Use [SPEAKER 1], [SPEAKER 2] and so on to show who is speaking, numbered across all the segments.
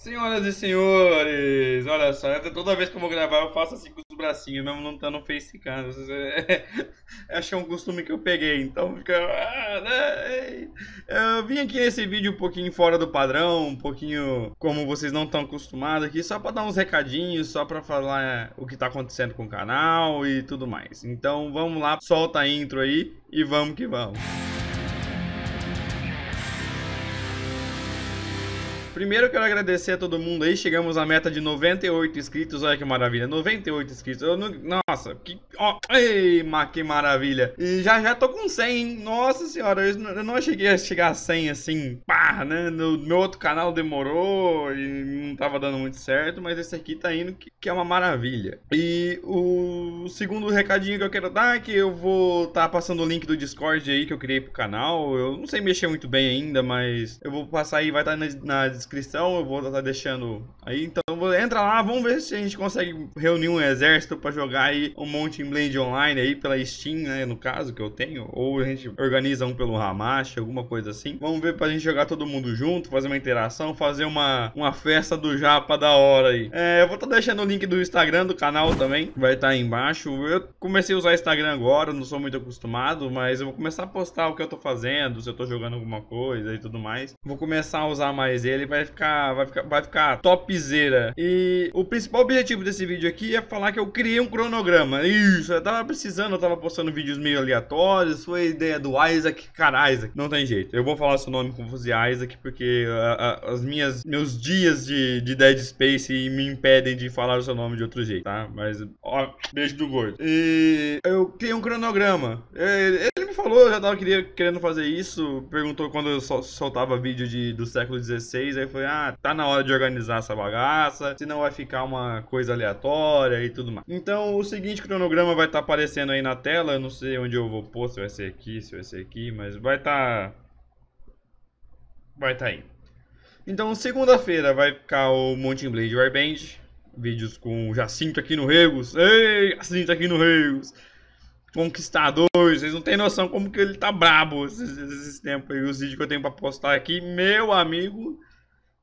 [SPEAKER 1] Senhoras e senhores, olha só, toda vez que eu vou gravar eu faço assim com os bracinhos, mesmo não estando face cam. É, achei um costume que eu peguei, então fica... Ah, né, eu vim aqui nesse vídeo um pouquinho fora do padrão, um pouquinho como vocês não estão acostumados aqui, só para dar uns recadinhos, só para falar o que está acontecendo com o canal e tudo mais. Então vamos lá, solta a intro aí e vamos que vamos. primeiro eu quero agradecer a todo mundo aí. Chegamos à meta de 98 inscritos. Olha que maravilha. 98 inscritos. Eu não... Nossa, que. Oh, ei, que maravilha. E já já tô com 100, hein? Nossa senhora, eu não, cheguei a chegar a 100 assim. Pá, né? No meu outro canal demorou e não tava dando muito certo. Mas esse aqui tá indo, que, é uma maravilha. E o segundo recadinho que eu quero dar é que eu vou tá passando o link do Discord aí que eu criei pro canal. Eu não sei mexer muito bem ainda, mas eu vou passar aí, vai estar tá na, na descrição descrição, eu vou estar tá deixando aí. Então entra lá, vamos ver se a gente consegue reunir um exército para jogar aí um monte em Blade Online aí pela Steam, né, no caso que eu tenho, ou a gente organiza um pelo Hamash, alguma coisa assim. Vamos ver pra gente jogar todo mundo junto, fazer uma interação, fazer uma, uma festa do japa da hora aí. É, eu vou estar tá deixando o link do Instagram do canal também, vai estar tá aí embaixo. Eu comecei a usar Instagram agora, não sou muito acostumado, mas eu vou começar a postar o que eu tô fazendo, se eu tô jogando alguma coisa e tudo mais. Vou começar a usar mais ele, vai vai ficar, vai ficar, vai ficar topzera. E o principal objetivo desse vídeo aqui é falar que eu criei um cronograma. Isso, eu tava precisando, eu tava postando vídeos meio aleatórios, foi ideia do Isaac, cara, Isaac, não tem jeito. Eu vou falar seu nome como fosse Isaac, porque a, a, as minhas, meus dias de, de Dead Space me impedem de falar o seu nome de outro jeito, tá? Mas, ó, beijo do gordo. E eu criei um cronograma. Ele, é, é falou, já tava queria, querendo fazer isso, perguntou quando eu soltava vídeo de, do século XVI, aí foi, ah, tá na hora de organizar essa bagaça, senão vai ficar uma coisa aleatória e tudo mais. Então, o seguinte cronograma vai estar tá aparecendo aí na tela, eu não sei onde eu vou pôr, se vai ser aqui, se vai ser aqui, mas vai estar... Tá... Vai estar tá aí. Então, segunda-feira vai ficar o Mountain Blade Warband, vídeos com Jacinto aqui no Regos, ei, Jacinto aqui no Regos! conquistadores. Vocês não têm noção como que ele tá brabo esses, esses tempos aí. Os vídeos que eu tenho pra postar aqui, meu amigo.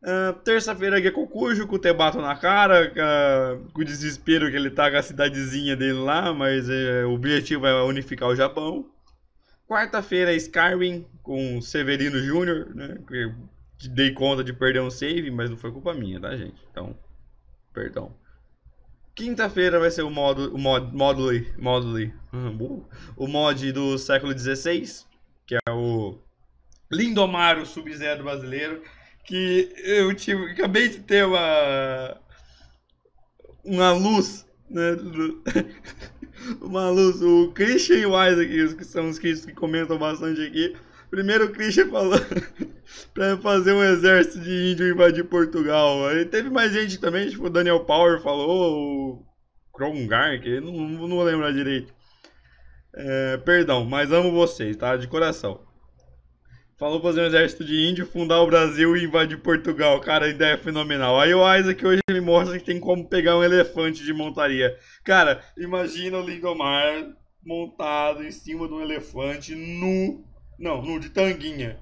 [SPEAKER 1] Uh, Terça-feira aqui é com o Cujo, com o Tebato na cara, uh, com o desespero que ele tá com a cidadezinha dele lá, mas uh, o objetivo é unificar o Japão. Quarta-feira é Skyrim com Severino Jr., né? Que dei conta de perder um save, mas não foi culpa minha, tá, gente? Então, perdão. Quinta-feira vai ser o modo, o mod, modly, modly, uhum. o mod do século XVI, que é o Lindomar, o Sub-Zero brasileiro, que eu tive, acabei de ter uma uma luz, né? uma luz, o Christian e o Isaac, que são os que comentam bastante aqui. Primeiro o Christian falou para fazer um exército de índio invadir Portugal. Aí teve mais gente também, tipo o Daniel Power falou, o Krongar, que não, não vou lembrar direito. É, perdão, mas amo vocês, tá? De coração. Falou fazer um exército de índio, fundar o Brasil e invadir Portugal. Cara, a ideia é fenomenal. Aí o Isaac hoje me mostra que tem como pegar um elefante de montaria. Cara, imagina o Lindomar montado em cima de um elefante nu. Não, nu de tanguinha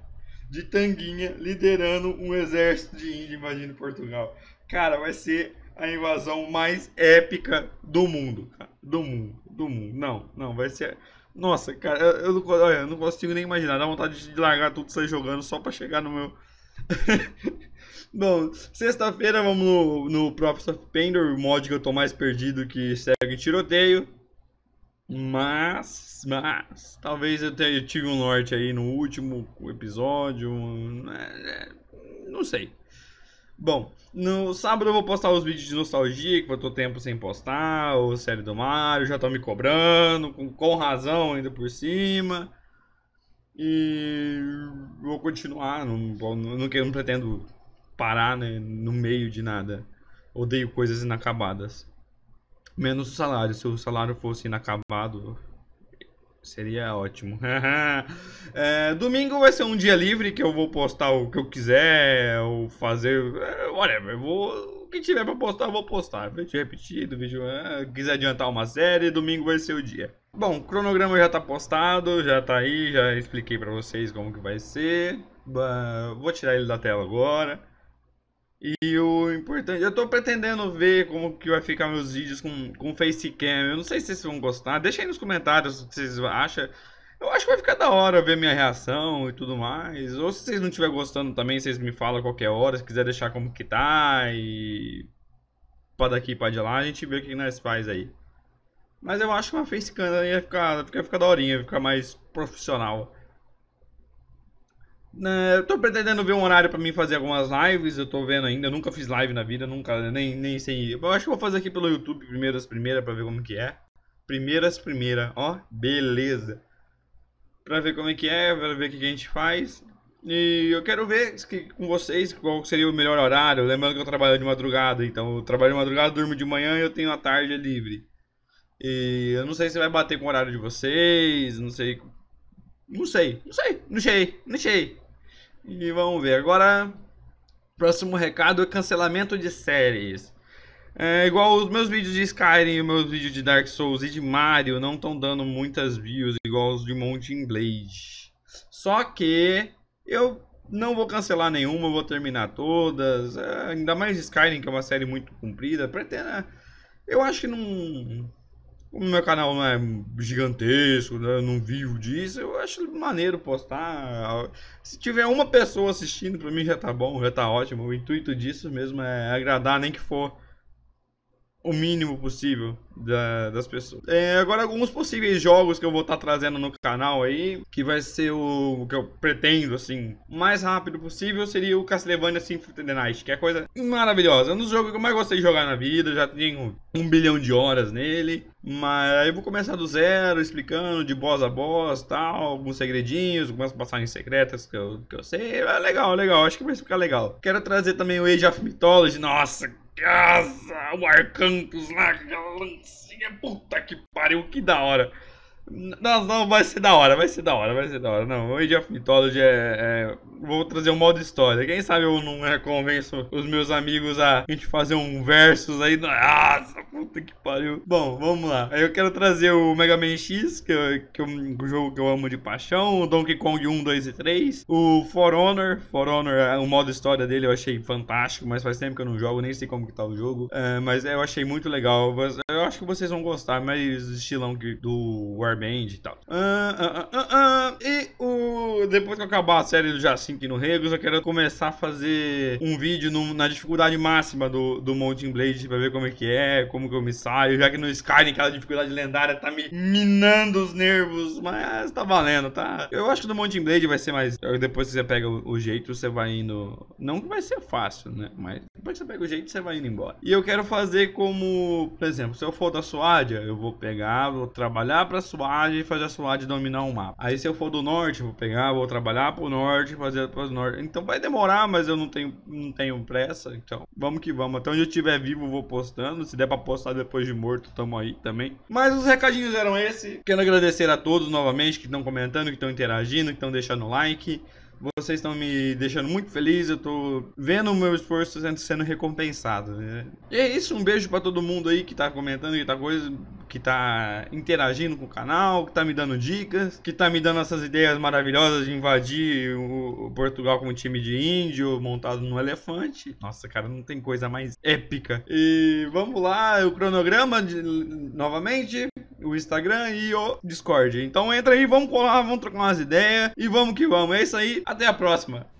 [SPEAKER 1] de tanguinha liderando um exército de índio invadindo Portugal. Cara, vai ser a invasão mais épica do mundo, cara. Do mundo, do mundo. Não, não, vai ser. Nossa, cara, eu, não, olha, eu não consigo nem imaginar. Dá vontade de largar tudo e sair jogando só pra chegar no meu. Bom, sexta-feira vamos no, no Props of o mod que eu tô mais perdido que segue tiroteio. Mas, mas, talvez eu, tenha, eu tive um norte aí no último episódio. Né, né, não sei. Bom, no sábado eu vou postar os vídeos de nostalgia que eu tô tempo sem postar, o série do Mario, já estão me cobrando, com, com razão ainda por cima. E vou continuar, não, não, não, não pretendo parar né, no meio de nada. Odeio coisas inacabadas menos o salário. Se o salário fosse inacabado, seria ótimo. é, domingo vai ser um dia livre que eu vou postar o que eu quiser, ou fazer. É, whatever, eu vou. O que tiver pra postar, eu vou postar. Vídeo repetido, vídeo. É, quiser adiantar uma série, domingo vai ser o dia. Bom, o cronograma já tá postado, já tá aí, já expliquei pra vocês como que vai ser. Vou tirar ele da tela agora. E o importante, eu tô pretendendo ver como que vai ficar meus vídeos com, com facecam. Eu não sei se vocês vão gostar. Deixa aí nos comentários o que vocês acham. Eu acho que vai ficar da hora ver minha reação e tudo mais. Ou se vocês não estiver gostando também, vocês me falam a qualquer hora. Se quiser deixar como que tá e... Pra daqui, pra de lá, a gente vê o que nós faz aí. Mas eu acho que uma facecam ia ficar, ia ficar daorinha, ia ficar mais profissional. É, eu tô pretendendo ver um horário para mim fazer algumas lives, eu tô vendo ainda, eu nunca fiz live na vida, nunca, nem, nem sei. Eu acho que vou fazer aqui pelo YouTube primeiras primeira para ver como que é. Primeiras primeira, ó, beleza. Para ver como é que é, para ver o que, a gente faz. E eu quero ver que, com vocês qual seria o melhor horário. Lembrando que eu trabalho de madrugada, então eu trabalho de madrugada, durmo de manhã e eu tenho a tarde livre. E eu não sei se vai bater com o horário de vocês, não sei. Não sei, não sei, não sei, não sei. E vamos ver. Agora, próximo recado é cancelamento de séries. É, igual os meus vídeos de Skyrim, os meus vídeos de Dark Souls e de Mario não estão dando muitas views igual os de Mountain Blade. Só que eu não vou cancelar nenhuma, vou terminar todas. É, ainda mais Skyrim, que é uma série muito comprida. Pretendo, eu acho que não como meu canal não é gigantesco, né? eu não vivo disso, eu acho maneiro postar. Se tiver uma pessoa assistindo, pra mim já tá bom, já tá ótimo. O intuito disso mesmo é agradar, nem que for o mínimo possível da, das pessoas. É, agora alguns possíveis jogos que eu vou estar tá trazendo no canal aí, que vai ser o, o que eu pretendo, assim, o mais rápido possível, seria o Castlevania Symphony of the Night, que é coisa maravilhosa. É um dos jogos que eu mais gostei de jogar na vida, já tenho um bilhão de horas nele. Mas aí eu vou começar do zero, explicando de boss a boss, tal, alguns segredinhos, algumas passagens secretas que eu, que eu sei. É legal, é legal, acho que vai ficar legal. Quero trazer também o Age of Mythology, nossa, casa, o Arcanthus lá, galancinha, puta que pariu, que da hora. Não, não, vai ser da hora, vai ser da hora, vai ser da hora. Não, o Age of Mythology é, é Vou trazer um modo história. Quem sabe eu não convenço os meus amigos a gente fazer um versus aí. Nossa, Puta que pariu. Bom, vamos lá. Aí eu quero trazer o Mega Man X, que, é, que é um jogo que eu amo de paixão. O Donkey Kong 1, 2 e 3. O For Honor. For Honor, é, o modo história dele eu achei fantástico, mas faz tempo que eu não jogo, nem sei como que tá o jogo. É, mas eu achei muito legal. Eu acho que vocês vão gostar, mas estilão do Warband e tal. Ah, ah, ah, e o... depois que eu acabar a série do Jacinto no Regos, eu quero começar a fazer um vídeo no, na dificuldade máxima do, do Mountain Blade pra ver como é que é, como como saio já que no Skyrim aquela dificuldade lendária tá me minando os nervos, mas tá valendo, tá? Eu acho que no Mountain Blade vai ser mais... Depois que você pega o jeito, você vai indo... Não que vai ser fácil, né? Mas depois é você pega o jeito e você vai indo embora. E eu quero fazer como, por exemplo, se eu for da Suádia, eu vou pegar, vou trabalhar pra Suádia e fazer a Suádia dominar o um mapa. Aí se eu for do norte, vou pegar, vou trabalhar pro norte, fazer pro norte. Então vai demorar, mas eu não tenho, não tenho pressa. Então vamos que vamos. Até onde eu estiver vivo, vou postando. Se der pra postar depois de morto, tamo aí também. Mas os recadinhos eram esse. Quero agradecer a todos novamente que estão comentando, que estão interagindo, que estão deixando like vocês estão me deixando muito feliz, eu tô vendo o meu esforço sendo recompensado. Né? E é isso, um beijo para todo mundo aí que tá comentando, que tá coisa, que tá interagindo com o canal, que tá me dando dicas, que tá me dando essas ideias maravilhosas de invadir o Portugal com um time de índio montado no elefante. Nossa, cara, não tem coisa mais épica. E vamos lá, o cronograma de, novamente o Instagram e o Discord. Então entra aí, vamos colar, vamos trocar umas ideias e vamos que vamos. É isso aí, até a próxima.